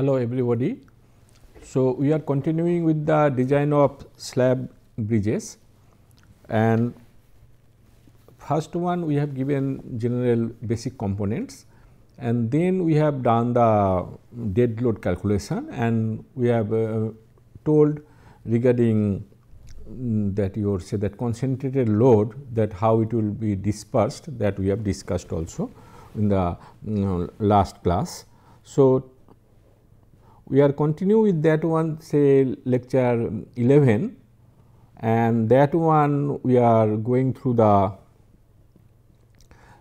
Hello everybody. So, we are continuing with the design of slab bridges and first one we have given general basic components and then we have done the dead load calculation and we have uh, told regarding mm, that you say that concentrated load that how it will be dispersed that we have discussed also in the you mm, know, last class. So, we are continue with that one say lecture 11 and that one we are going through the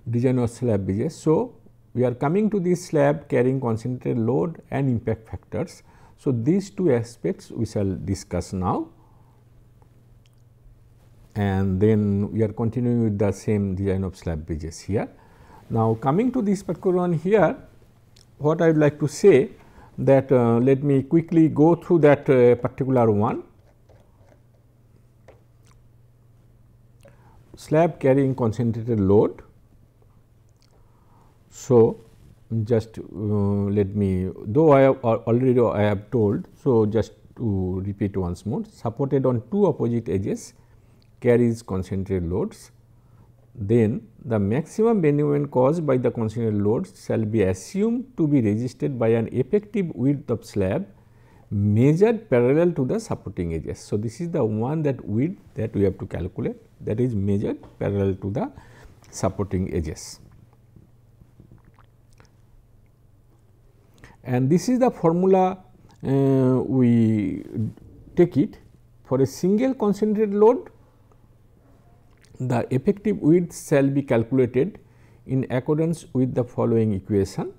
design of slab bridges. So, we are coming to this slab carrying concentrated load and impact factors. So, these two aspects we shall discuss now and then we are continuing with the same design of slab bridges here. Now, coming to this particular one here, what I would like to say that uh, let me quickly go through that uh, particular one. Slab carrying concentrated load. So, just uh, let me though I have already I have told. So, just to repeat once more supported on two opposite edges carries concentrated loads then the maximum moment caused by the concentrated load shall be assumed to be resisted by an effective width of slab measured parallel to the supporting edges. So, this is the one that width that we have to calculate that is measured parallel to the supporting edges. And this is the formula uh, we take it for a single concentrated load the effective width shall be calculated in accordance with the following equation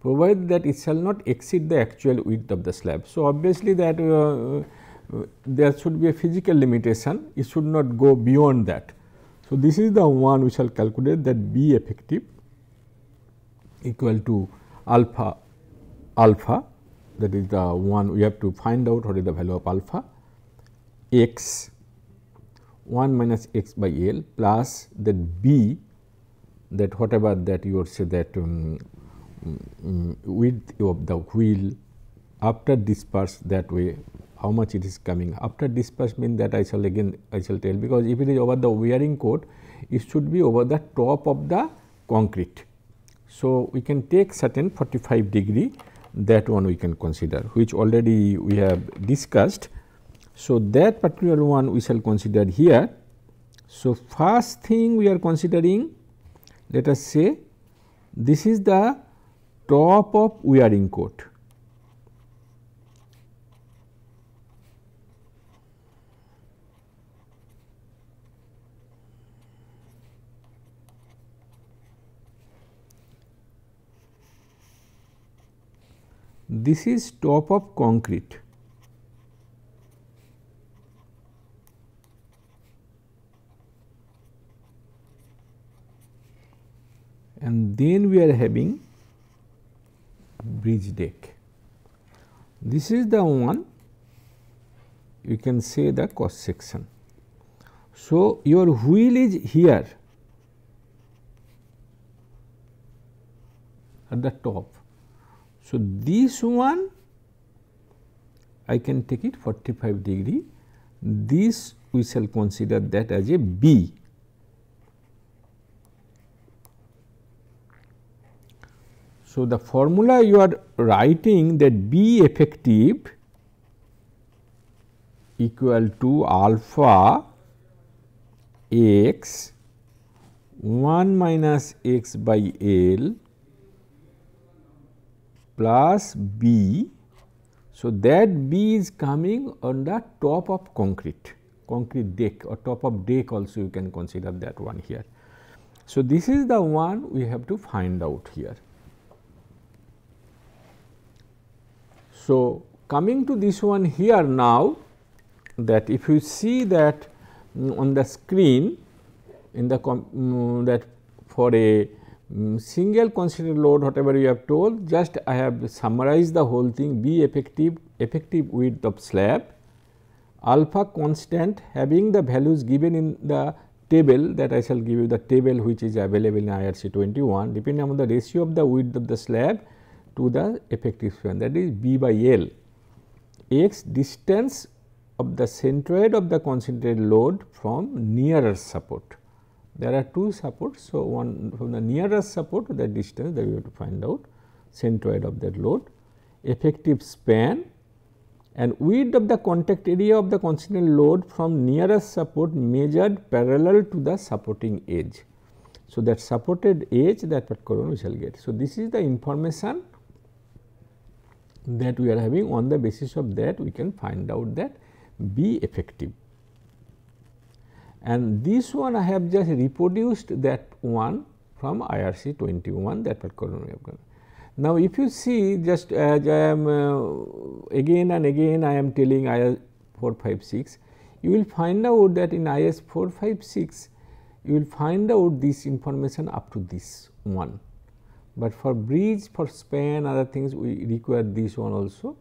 provided that it shall not exceed the actual width of the slab. So, obviously, that uh, uh, there should be a physical limitation it should not go beyond that. So, this is the one we shall calculate that B effective equal to alpha alpha that is the one we have to find out what is the value of alpha x 1 minus x by L plus that B that whatever that you say that um, um, width of the wheel after dispersed that way how much it is coming after disbursement that I shall again I shall tell because if it is over the wearing coat it should be over the top of the concrete. So, we can take certain 45 degree that one we can consider which already we have discussed so, that particular one we shall consider here. So, first thing we are considering let us say this is the top of wearing coat. This is top of concrete. and then we are having bridge deck. This is the one you can say the cross section. So, your wheel is here at the top. So, this one I can take it 45 degree, this we shall consider that as a B So, the formula you are writing that B effective equal to alpha x 1 minus x by L plus B. So, that B is coming on the top of concrete, concrete deck or top of deck also you can consider that one here. So, this is the one we have to find out here. So, coming to this one here now that if you see that mm, on the screen in the um, that for a um, single considered load whatever you have told just I have summarized the whole thing be effective effective width of slab alpha constant having the values given in the table that I shall give you the table which is available in IRC 21 depending on the ratio of the width of the slab to the effective span that is B by L. X distance of the centroid of the concentrated load from nearer support. There are two supports. So, one from the nearest support to the distance that we have to find out centroid of that load, effective span and width of the contact area of the concentrated load from nearest support measured parallel to the supporting edge. So, that supported edge that particular one we shall get. So, this is the information that we are having on the basis of that we can find out that B effective. And this one I have just reproduced that one from IRC 21 that particular Now, if you see just as I am uh, again and again I am telling IS 456, you will find out that in IS 456 you will find out this information up to this one but for bridge, for span other things we require this one also.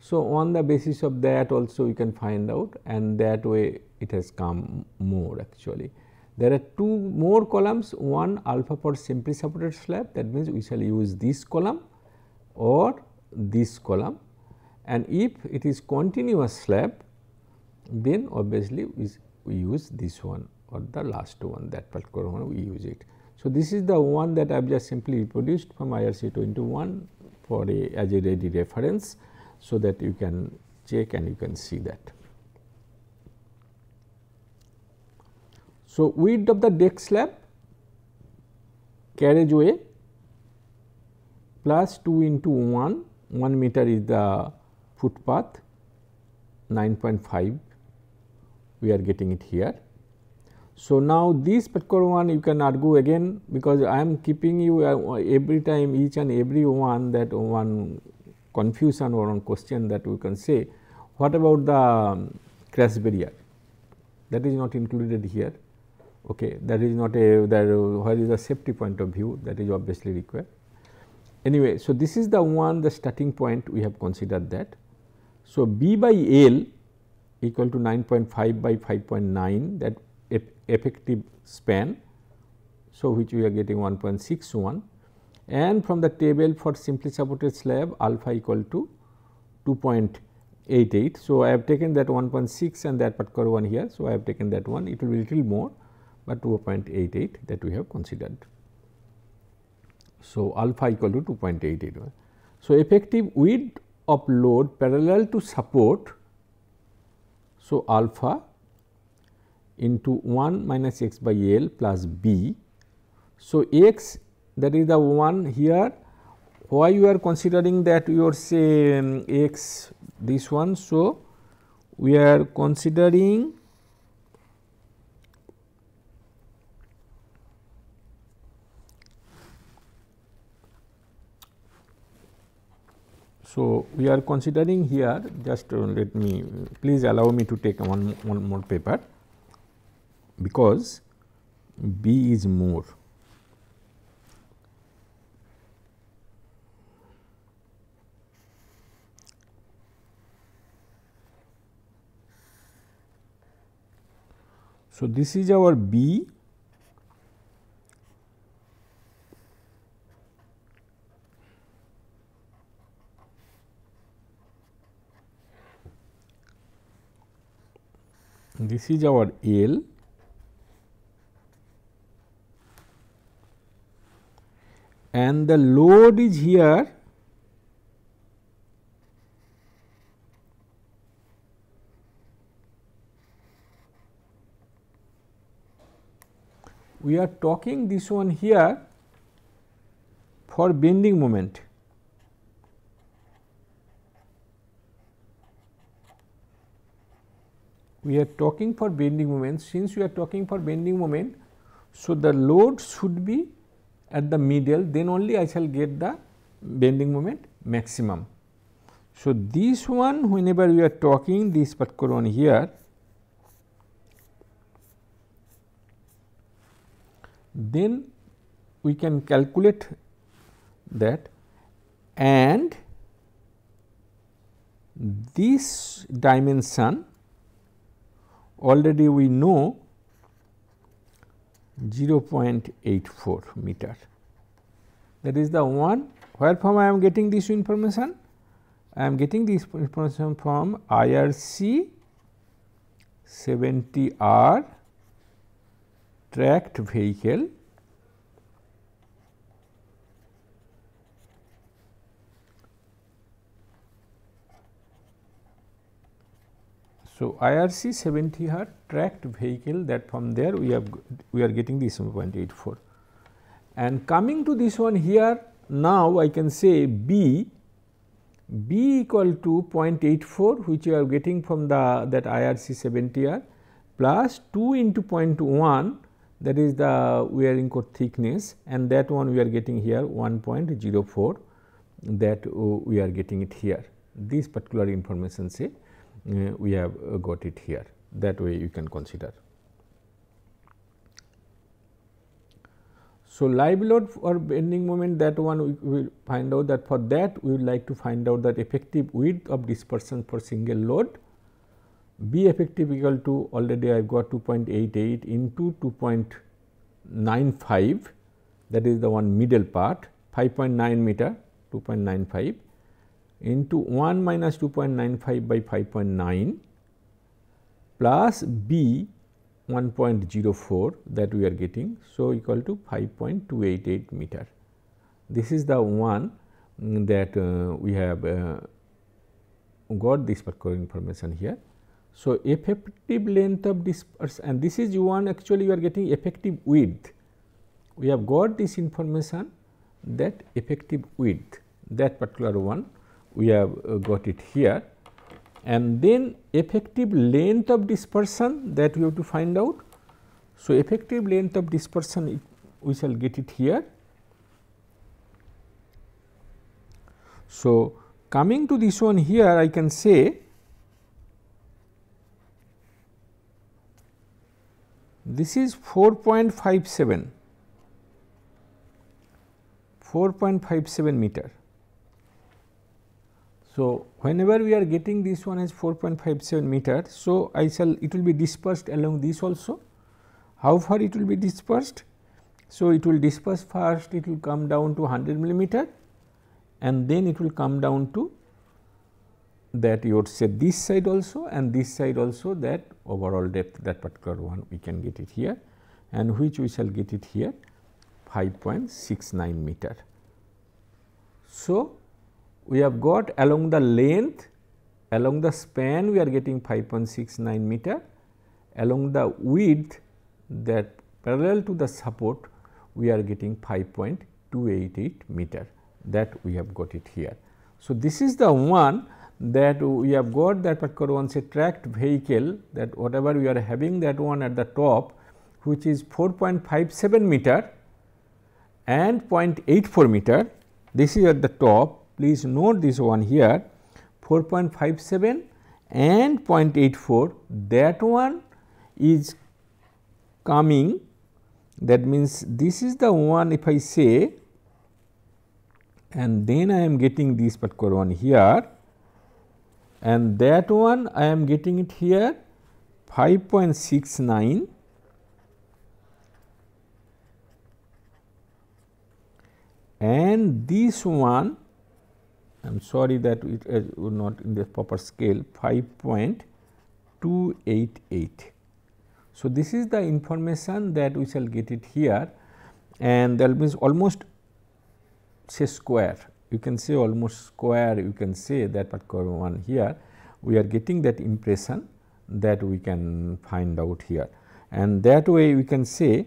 So, on the basis of that also we can find out and that way it has come more actually. There are two more columns one alpha for simply supported slab that means we shall use this column or this column and if it is continuous slab then obviously we use this one or the last one that particular one we use it. So, this is the one that I have just simply reproduced from IRC 2 into 1 for a as a ready reference. So, that you can check and you can see that. So, width of the deck slab carriageway plus 2 into 1, 1 meter is the footpath 9.5 we are getting it here so, now this particular one you can argue again because I am keeping you uh, every time each and every one that one confusion or one question that we can say what about the um, crash barrier that is not included here okay that is not a that uh, where is the safety point of view that is obviously required anyway so this is the one the starting point we have considered that so b by l equal to 9.5 by 5.9 that effective span. So, which we are getting 1.61 and from the table for simply supported slab alpha equal to 2.88. So, I have taken that 1.6 and that particular one here. So, I have taken that one it will be little more, but 2.88 that we have considered. So, alpha equal to 2.88. So, effective width of load parallel to support. So, alpha into 1 minus x by L plus b. So, x that is the one here why you are considering that your say um, x this one. So, we are considering So, we are considering here just uh, let me please allow me to take one, one more paper because B is more. So, this is our B this is our L and the load is here we are talking this one here for bending moment. We are talking for bending moment since we are talking for bending moment. So, the load should be at the middle then only I shall get the bending moment maximum. So, this one whenever we are talking this particular one here then we can calculate that and this dimension already we know 0.84 meter. That is the one where from I am getting this information? I am getting this information from IRC 70R tracked vehicle So, IRC 70 R tracked vehicle that from there we have we are getting this 1.84. And coming to this one here now I can say B B equal to 0.84 which you are getting from the that IRC 70R plus 2 into 0.1 that is the wearing coat thickness and that one we are getting here 1.04 that uh, we are getting it here. This particular information say uh, we have uh, got it here that way you can consider. So, live load or bending moment that one we will find out that for that we would like to find out that effective width of dispersion for single load B effective equal to already I have got 2.88 into 2.95 that is the one middle part 5.9 meter 2.95 into 1 minus 2.95 by 5.9 plus B 1.04 that we are getting. So, equal to 5.288 meter. This is the one that uh, we have uh, got this particular information here. So, effective length of disperse and this is one actually you are getting effective width. We have got this information that effective width that particular one we have uh, got it here and then effective length of dispersion that we have to find out. So, effective length of dispersion it, we shall get it here. So, coming to this one here I can say this is 4.57 4.57 meter so, whenever we are getting this one as 4.57 meter, so I shall it will be dispersed along this also. How far it will be dispersed? So, it will disperse first it will come down to 100 millimeter and then it will come down to that you would say this side also and this side also that overall depth that particular one we can get it here and which we shall get it here 5.69 meter. So, we have got along the length along the span we are getting 5.69 meter along the width that parallel to the support we are getting 5.288 meter that we have got it here. So, this is the one that we have got that particular one say tracked vehicle that whatever we are having that one at the top which is 4.57 meter and 0.84 meter this is at the top Please note this one here 4.57 and 0.84 that one is coming that means this is the one if I say and then I am getting this particular one here and that one I am getting it here 5.69 and this one I am sorry that it is not in the proper scale 5.288. So, this is the information that we shall get it here and that means almost say square you can say almost square you can say that particular one here we are getting that impression that we can find out here and that way we can say.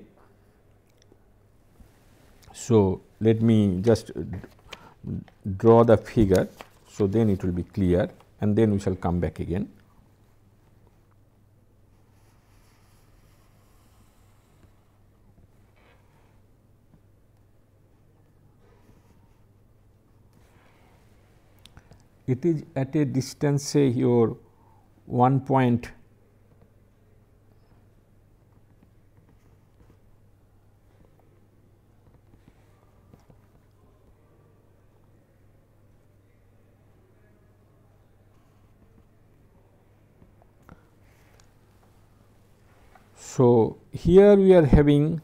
So, let me just draw the figure. So, then it will be clear and then we shall come back again. It is at a distance say your point. here we are having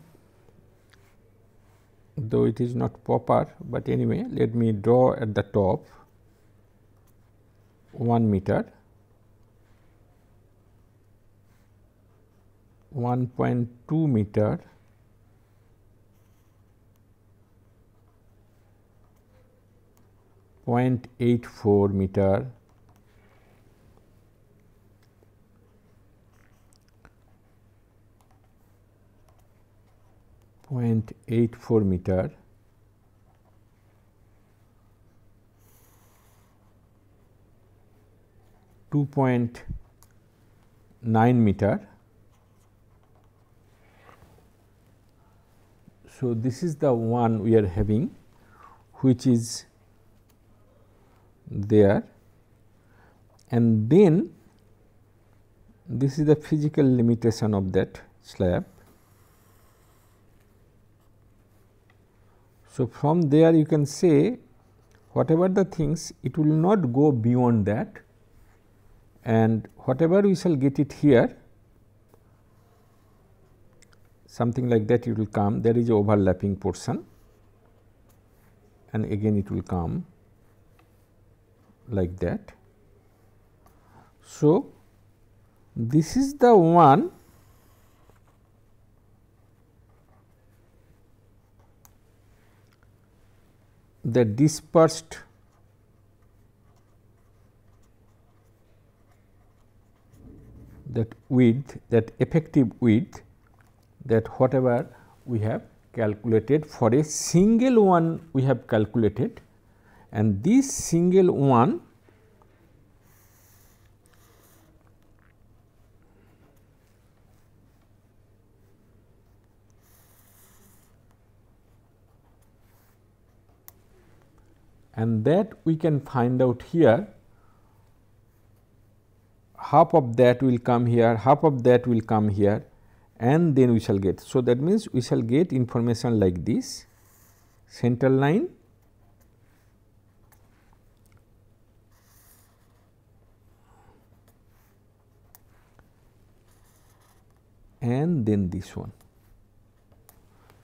though it is not proper, but anyway let me draw at the top 1 meter 1.2 meter Point eight four meter 0.84 meter two point nine meter. So, this is the one we are having which is there and then this is the physical limitation of that slab So, from there you can say whatever the things it will not go beyond that and whatever we shall get it here something like that it will come there is a overlapping portion and again it will come like that. So, this is the one the dispersed that width that effective width that whatever we have calculated for a single one we have calculated and this single one and that we can find out here half of that will come here half of that will come here and then we shall get. So, that means we shall get information like this central line and then this one.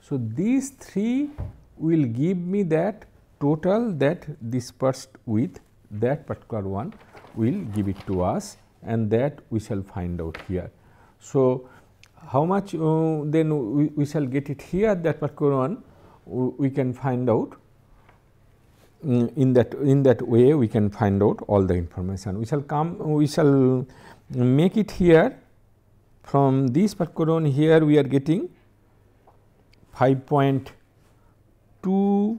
So, these three will give me that total that dispersed with that particular one will give it to us and that we shall find out here. So, how much uh, then we, we, shall get it here that particular one we can find out mm, in that in that way we can find out all the information we shall come we shall make it here from this particular one here we are getting 5.2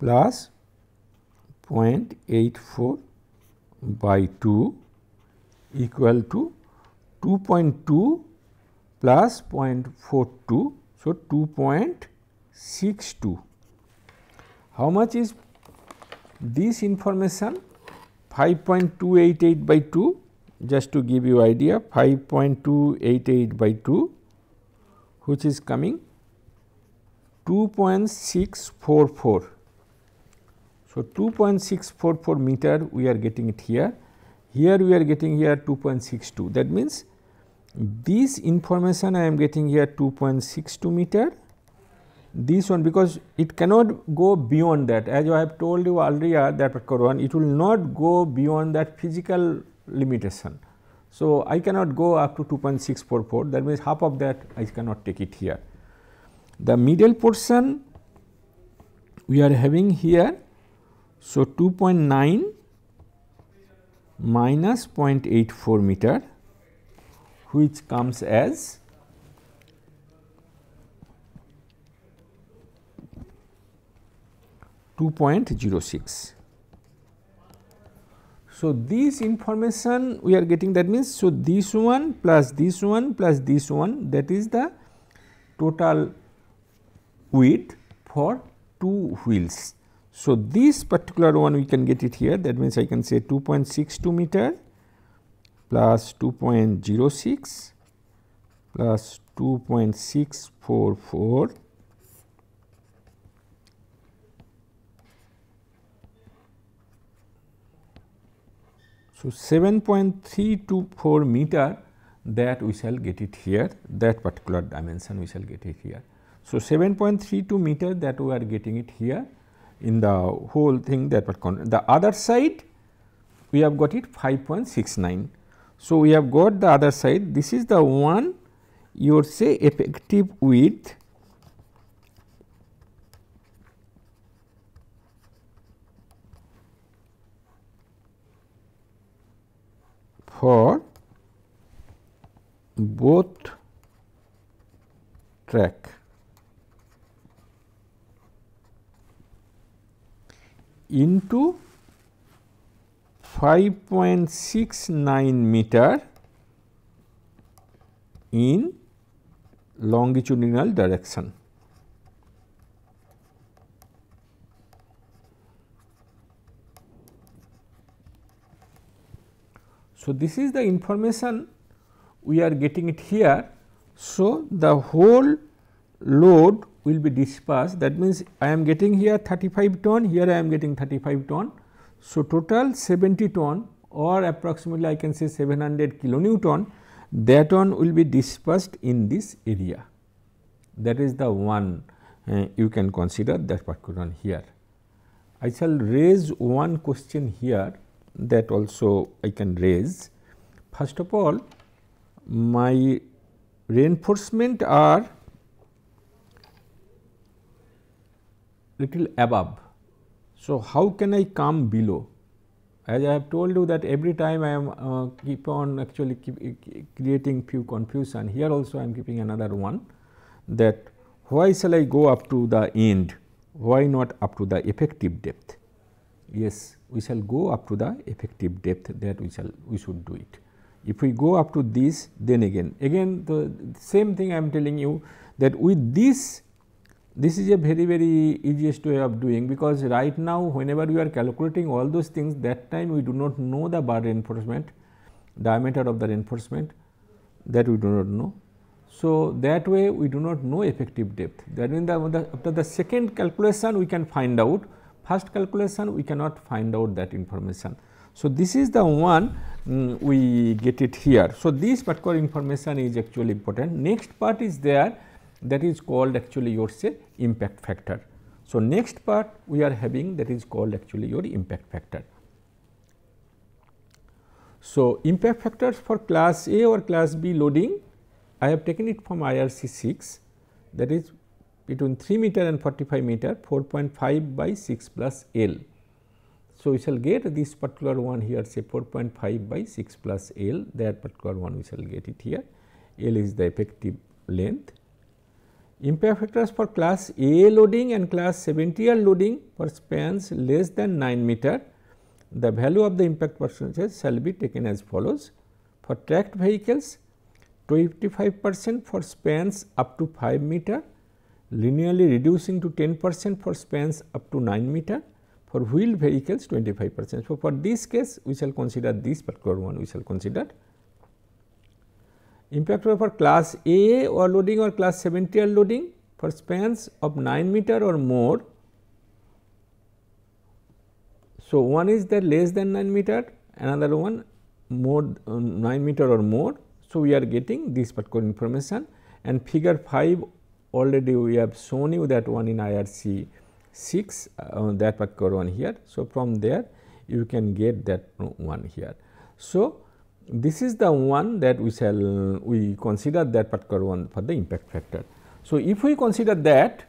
plus 0.84 by 2 equal to 2.2 plus 0.42. So, 2.62. How much is this information? 5.288 by 2 just to give you idea 5.288 by 2 which is coming 2.644 so, 2.644 meter we are getting it here, here we are getting here 2.62 that means this information I am getting here 2.62 meter this one because it cannot go beyond that as I have told you earlier that one it will not go beyond that physical limitation. So, I cannot go up to 2.644 that means half of that I cannot take it here. The middle portion we are having here so, 2.9 minus 0.84 meter which comes as 2.06. So, this information we are getting that means, so this one plus this one plus this one that is the total width for two wheels so, this particular one we can get it here that means I can say 2.62 meter plus 2.06 plus 2.644 So, 7.324 meter that we shall get it here that particular dimension we shall get it here. So, 7.32 meter that we are getting it here in the whole thing that were the other side we have got it 5.69. So, we have got the other side this is the one you would say effective width for both track. into 5.69 meter in longitudinal direction. So, this is the information we are getting it here. So, the whole load will be dispersed that means I am getting here 35 ton here I am getting 35 ton. So, total 70 ton or approximately I can say 700 kilonewton that one will be dispersed in this area that is the one uh, you can consider that particular one here. I shall raise one question here that also I can raise. First of all my reinforcement are little above. So, how can I come below? As I have told you that every time I am uh, keep on actually keep uh, creating few confusion here also I am keeping another one that why shall I go up to the end why not up to the effective depth? Yes we shall go up to the effective depth that we shall we should do it. If we go up to this then again again the same thing I am telling you that with this this is a very very easiest way of doing because right now whenever we are calculating all those things that time we do not know the bar reinforcement diameter of the reinforcement that we do not know. So, that way we do not know effective depth that means the, after the second calculation we can find out first calculation we cannot find out that information. So, this is the one um, we get it here. So, this particular information is actually important next part is there that is called actually your say impact factor. So, next part we are having that is called actually your impact factor. So, impact factors for class A or class B loading I have taken it from IRC 6 that is between 3 meter and 45 meter 4.5 by 6 plus L. So, we shall get this particular one here say 4.5 by 6 plus L that particular one we shall get it here L is the effective length Impact factors for class A loading and class 70R loading for spans less than 9 meter, the value of the impact percentage shall be taken as follows. For tracked vehicles, 25 percent for spans up to 5 meter, linearly reducing to 10 percent for spans up to 9 meter, for wheeled vehicles 25 percent. So, for this case, we shall consider this particular one, we shall consider Impact for class A overloading or class 70 loading for spans of 9 meter or more. So, one is the less than 9 meter, another one more um, 9 meter or more. So, we are getting this particular information and figure 5 already we have shown you that one in IRC 6 uh, that particular one here. So, from there you can get that one here. So, this is the one that we shall we consider that particular one for the impact factor. So, if we consider that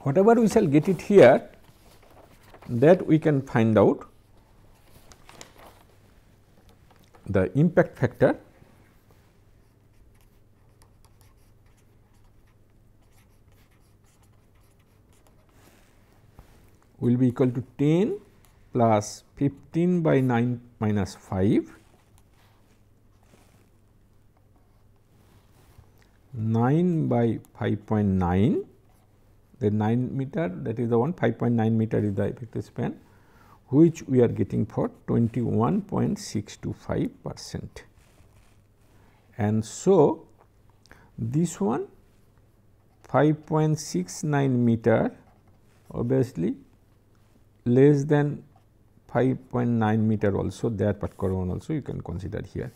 whatever we shall get it here that we can find out the impact factor will be equal to 10 plus 15 by 9 minus 5 9 by 5.9 the 9 meter that is the one 5.9 meter is the effective span which we are getting for 21.625 percent. And so, this one 5.69 meter obviously less than 5.9 meter also that particular one also you can consider here.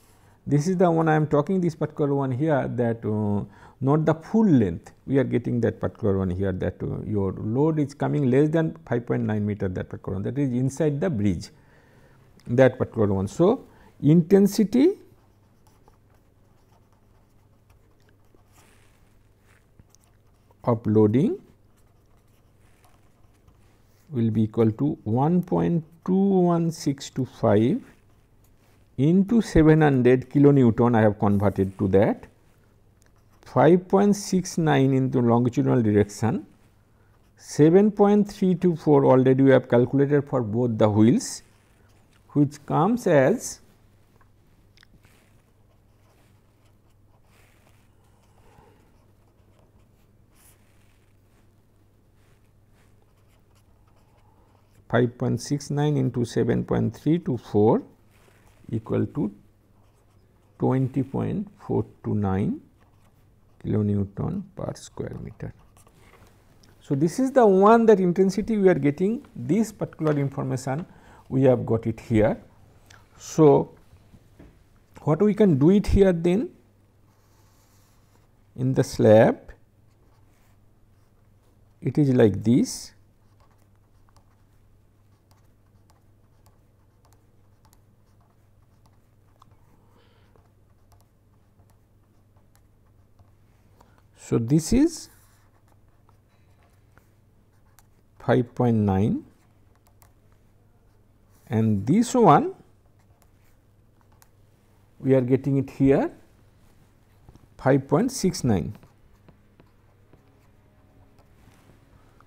This is the one I am talking this particular one here that uh, not the full length we are getting that particular one here that uh, your load is coming less than 5.9 meter that particular one that is inside the bridge that particular one. So, intensity of loading will be equal to 1.21625 into 700 kilonewton I have converted to that 5.69 into longitudinal direction 7.324 already we have calculated for both the wheels which comes as 5.69 into 7.324 equal to 20.429 kilonewton per square meter. So, this is the one that intensity we are getting this particular information we have got it here. So, what we can do it here then in the slab it is like this So, this is 5.9 and this one we are getting it here 5.69.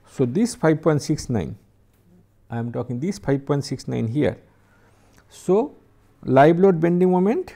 So, this 5.69 I am talking this 5.69 here. So, live load bending moment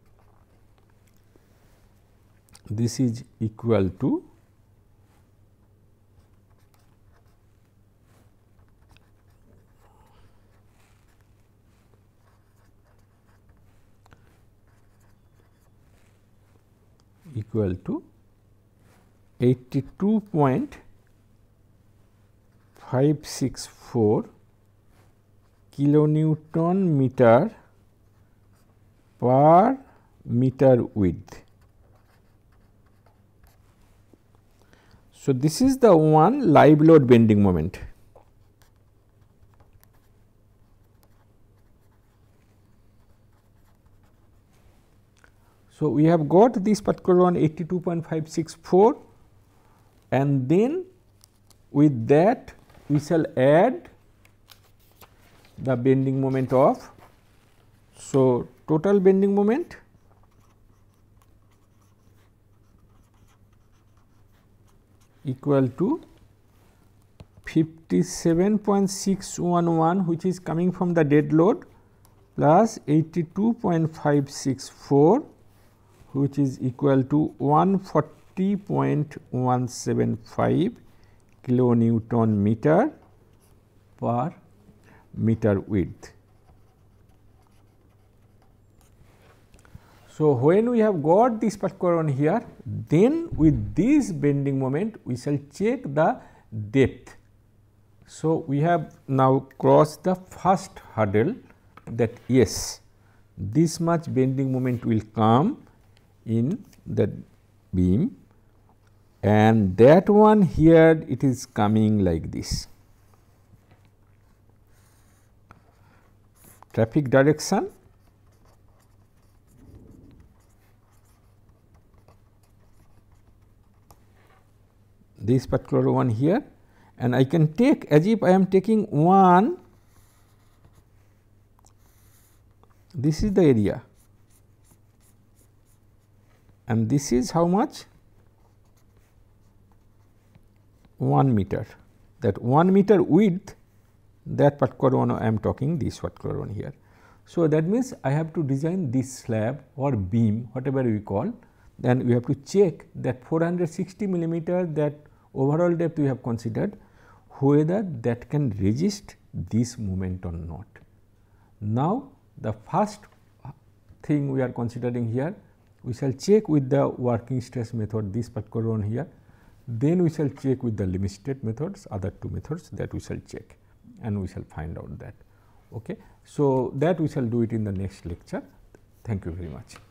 this is equal to equal to 82.564 kilonewton meter per meter width So, this is the one live load bending moment. So, we have got this particular one 82.564 and then with that we shall add the bending moment of. So, total bending moment equal to 57.611 which is coming from the dead load plus 82.564 which is equal to 140.175 kilonewton meter per meter width. So, when we have got this particular one here, then with this bending moment, we shall check the depth. So, we have now crossed the first hurdle that yes, this much bending moment will come in the beam and that one here it is coming like this. Traffic direction this particular one here and I can take as if I am taking one this is the area and this is how much 1 meter that 1 meter width that particular one I am talking this particular one here. So, that means I have to design this slab or beam whatever we call then we have to check that 460 millimeter that overall depth we have considered whether that can resist this moment or not. Now, the first thing we are considering here, we shall check with the working stress method this particular one here, then we shall check with the limit state methods other two methods that we shall check and we shall find out that. Okay. So, that we shall do it in the next lecture. Thank you very much.